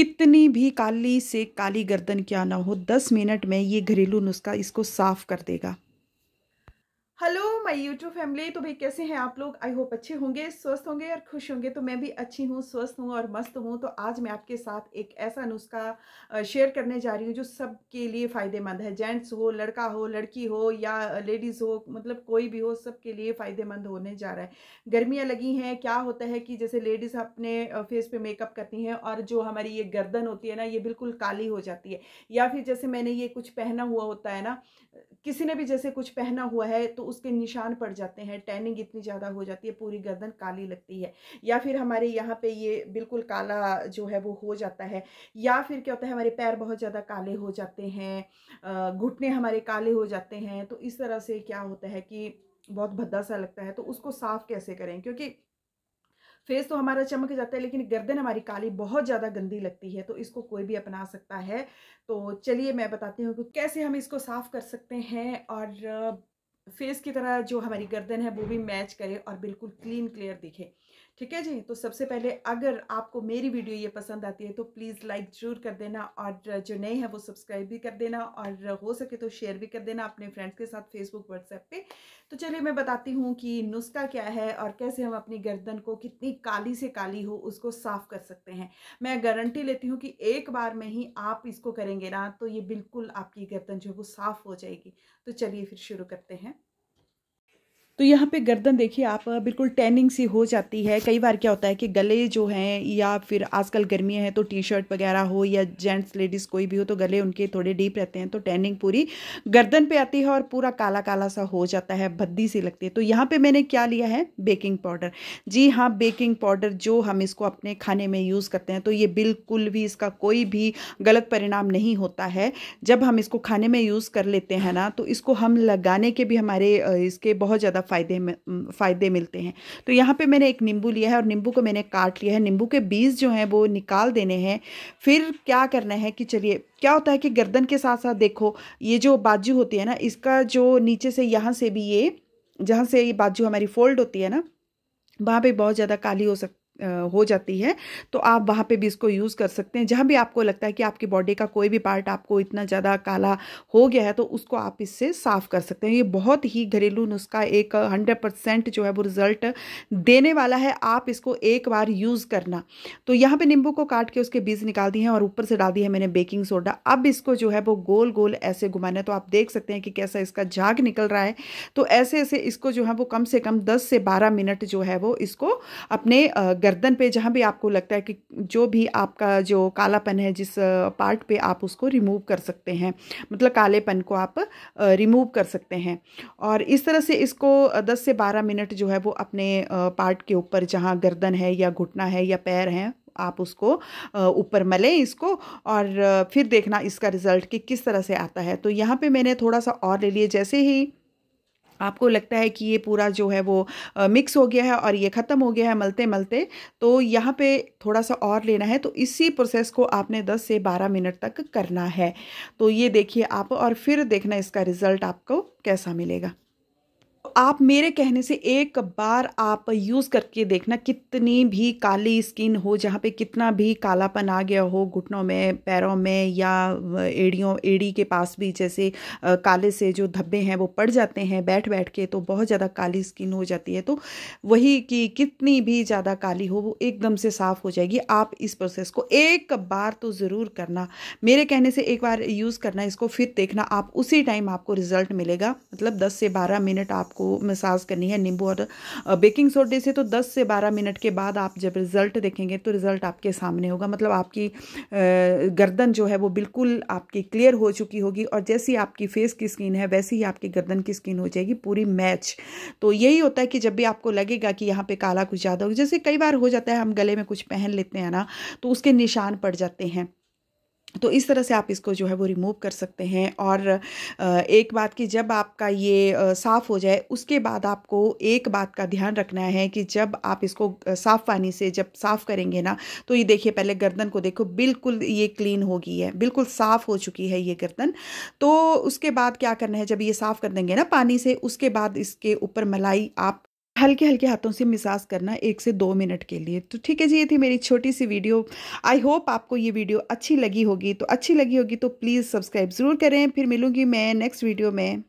कितनी भी काली से काली गर्दन क्या ना हो दस मिनट में ये घरेलू नुस्खा इसको साफ़ कर देगा हेलो माय यूट्यूब फैमिली तो भाई कैसे हैं आप लोग आई होप अच्छे होंगे स्वस्थ होंगे और खुश होंगे तो मैं भी अच्छी हूँ स्वस्थ हूँ और मस्त हूँ तो आज मैं आपके साथ एक ऐसा नुस्खा शेयर करने जा रही हूँ जो सबके लिए फ़ायदेमंद है जेंट्स हो लड़का हो लड़की हो या लेडीज़ हो मतलब कोई भी हो सबके लिए फ़ायदेमंद होने जा रहा है गर्मियाँ लगी हैं क्या होता है कि जैसे लेडीज़ अपने फेस पर मेकअप करती हैं और जो हमारी ये गर्दन होती है ना ये बिल्कुल काली हो जाती है या फिर जैसे मैंने ये कुछ पहना हुआ होता है ना किसी ने भी जैसे कुछ पहना हुआ है तो उसके निशान पड़ जाते हैं टैनिंग इतनी ज़्यादा हो जाती है पूरी गर्दन काली लगती है या फिर हमारे यहाँ पे ये बिल्कुल काला जो है वो हो जाता है या फिर क्या होता है हमारे पैर बहुत ज़्यादा काले हो जाते हैं घुटने हमारे काले हो जाते हैं तो इस तरह से क्या होता है कि बहुत भद्दा सा लगता है तो उसको साफ़ कैसे करें क्योंकि फेस तो हमारा चमक जाता है लेकिन गर्दन हमारी काली बहुत ज़्यादा गंदी लगती है तो इसको कोई भी अपना सकता है तो चलिए मैं बताती हूँ कि कैसे हम इसको साफ़ कर सकते हैं और फेस की तरह जो हमारी गर्दन है वो भी मैच करे और बिल्कुल क्लीन क्लियर दिखे ठीक है जी तो सबसे पहले अगर आपको मेरी वीडियो ये पसंद आती है तो प्लीज़ लाइक ज़रूर कर देना और जो नए हैं वो सब्सक्राइब भी कर देना और हो सके तो शेयर भी कर देना अपने फ्रेंड्स के साथ फेसबुक व्हाट्सएप पे तो चलिए मैं बताती हूँ कि नुस्खा क्या है और कैसे हम अपनी गर्दन को कितनी काली से काली हो उसको साफ़ कर सकते हैं मैं गारंटी लेती हूँ कि एक बार में ही आप इसको करेंगे ना तो ये बिल्कुल आपकी गर्दन जो है वो साफ़ हो जाएगी तो चलिए फिर शुरू करते हैं तो यहाँ पे गर्दन देखिए आप बिल्कुल टैनिंग सी हो जाती है कई बार क्या होता है कि गले जो हैं या फिर आजकल गर्मियाँ हैं तो टी शर्ट वगैरह हो या जेंट्स लेडीज़ कोई भी हो तो गले उनके थोड़े डीप रहते हैं तो टैनिंग पूरी गर्दन पे आती है और पूरा काला काला सा हो जाता है भद्दी सी लगती है तो यहाँ पे मैंने क्या लिया है बेकिंग पाउडर जी हाँ बेकिंग पाउडर जो हम इसको अपने खाने में यूज़ करते हैं तो ये बिल्कुल भी इसका कोई भी गलत परिणाम नहीं होता है जब हम इसको खाने में यूज़ कर लेते हैं ना तो इसको हम लगाने के भी हमारे इसके बहुत ज़्यादा फ़ायदे फ़ायदे मिलते हैं तो यहाँ पे मैंने एक नींबू लिया है और नींबू को मैंने काट लिया है नींबू के बीज जो हैं वो निकाल देने हैं फिर क्या करना है कि चलिए क्या होता है कि गर्दन के साथ साथ देखो ये जो बाजू होती है ना इसका जो नीचे से यहाँ से भी ये जहाँ से ये बाजू हमारी फोल्ड होती है ना वहाँ पर बहुत ज़्यादा काली हो सकती हो जाती है तो आप वहाँ पे भी इसको यूज़ कर सकते हैं जहाँ भी आपको लगता है कि आपकी बॉडी का कोई भी पार्ट आपको इतना ज़्यादा काला हो गया है तो उसको आप इससे साफ़ कर सकते हैं ये बहुत ही घरेलू नुस्खा एक हंड्रेड परसेंट जो है वो रिज़ल्ट देने वाला है आप इसको एक बार यूज़ करना तो यहाँ पर नींबू को काट के उसके बीज निकाल दिए हैं और ऊपर से डाल दिए है मैंने बेकिंग सोडा अब इसको जो है वो गोल गोल ऐसे घुमाना है तो आप देख सकते हैं कि कैसा इसका झाग निकल रहा है तो ऐसे ऐसे इसको जो है वो कम से कम दस से बारह मिनट जो है वो इसको अपने गर्दन पे जहाँ भी आपको लगता है कि जो भी आपका जो कालापन है जिस पार्ट पे आप उसको रिमूव कर सकते हैं मतलब कालेपन को आप रिमूव कर सकते हैं और इस तरह से इसको 10 से 12 मिनट जो है वो अपने पार्ट के ऊपर जहाँ गर्दन है या घुटना है या पैर हैं आप उसको ऊपर मलें इसको और फिर देखना इसका रिज़ल्ट कि किस तरह से आता है तो यहाँ पे मैंने थोड़ा सा और ले लिए जैसे ही आपको लगता है कि ये पूरा जो है वो मिक्स हो गया है और ये ख़त्म हो गया है मलते मलते तो यहाँ पे थोड़ा सा और लेना है तो इसी प्रोसेस को आपने 10 से 12 मिनट तक करना है तो ये देखिए आप और फिर देखना इसका रिज़ल्ट आपको कैसा मिलेगा आप मेरे कहने से एक बार आप यूज़ करके देखना कितनी भी काली स्किन हो जहाँ पे कितना भी कालापन आ गया हो घुटनों में पैरों में या एड़ियों एड़ी के पास भी जैसे काले से जो धब्बे हैं वो पड़ जाते हैं बैठ बैठ के तो बहुत ज़्यादा काली स्किन हो जाती है तो वही कि कितनी भी ज़्यादा काली हो वो एकदम से साफ़ हो जाएगी आप इस प्रोसेस को एक बार तो ज़रूर करना मेरे कहने से एक बार यूज़ करना इसको फिर देखना आप उसी टाइम आपको रिज़ल्ट मिलेगा मतलब दस से बारह मिनट आपको आपको मसाज करनी है नींबू और बेकिंग सोडे से तो 10 से 12 मिनट के बाद आप जब रिज़ल्ट देखेंगे तो रिज़ल्ट आपके सामने होगा मतलब आपकी गर्दन जो है वो बिल्कुल आपकी क्लियर हो चुकी होगी और जैसी आपकी फेस की स्किन है वैसी ही आपकी गर्दन की स्किन हो जाएगी पूरी मैच तो यही होता है कि जब भी आपको लगेगा कि यहाँ पे काला कुछ ज़्यादा हो जैसे कई बार हो जाता है हम गले में कुछ पहन लेते हैं ना तो उसके निशान पड़ जाते हैं तो इस तरह से आप इसको जो है वो रिमूव कर सकते हैं और एक बात की जब आपका ये साफ़ हो जाए उसके बाद आपको एक बात का ध्यान रखना है कि जब आप इसको साफ़ पानी से जब साफ़ करेंगे ना तो ये देखिए पहले गर्दन को देखो बिल्कुल ये क्लीन हो गई है बिल्कुल साफ़ हो चुकी है ये गर्दन तो उसके बाद क्या करना है जब ये साफ़ कर देंगे ना पानी से उसके बाद इसके ऊपर मलाई आप हल्के हल्के हाथों से मिसाज करना एक से दो मिनट के लिए तो ठीक है जी ये थी मेरी छोटी सी वीडियो आई होप आपको ये वीडियो अच्छी लगी होगी तो अच्छी लगी होगी तो प्लीज़ सब्सक्राइब ज़रूर करें फिर मिलूँगी मैं नेक्स्ट वीडियो में